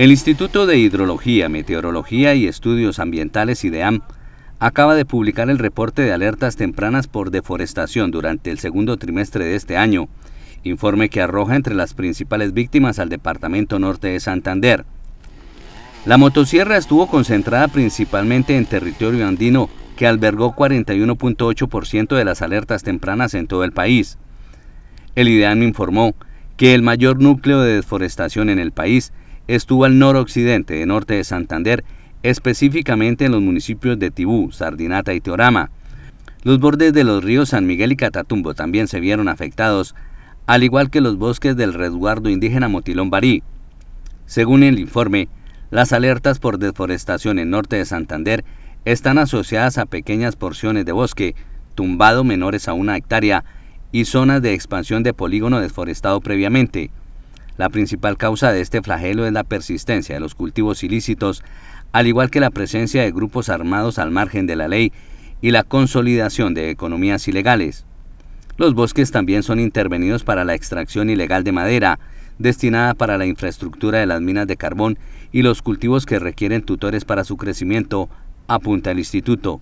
El Instituto de Hidrología, Meteorología y Estudios Ambientales IDEAM acaba de publicar el reporte de alertas tempranas por deforestación durante el segundo trimestre de este año, informe que arroja entre las principales víctimas al Departamento Norte de Santander. La motosierra estuvo concentrada principalmente en territorio andino, que albergó 41.8% de las alertas tempranas en todo el país. El IDEAM informó que el mayor núcleo de deforestación en el país estuvo al noroccidente de norte de Santander, específicamente en los municipios de Tibú, Sardinata y Teorama. Los bordes de los ríos San Miguel y Catatumbo también se vieron afectados, al igual que los bosques del resguardo indígena Motilón Barí. Según el informe, las alertas por deforestación en norte de Santander están asociadas a pequeñas porciones de bosque, tumbado menores a una hectárea, y zonas de expansión de polígono desforestado previamente. La principal causa de este flagelo es la persistencia de los cultivos ilícitos, al igual que la presencia de grupos armados al margen de la ley y la consolidación de economías ilegales. Los bosques también son intervenidos para la extracción ilegal de madera, destinada para la infraestructura de las minas de carbón y los cultivos que requieren tutores para su crecimiento, apunta el instituto.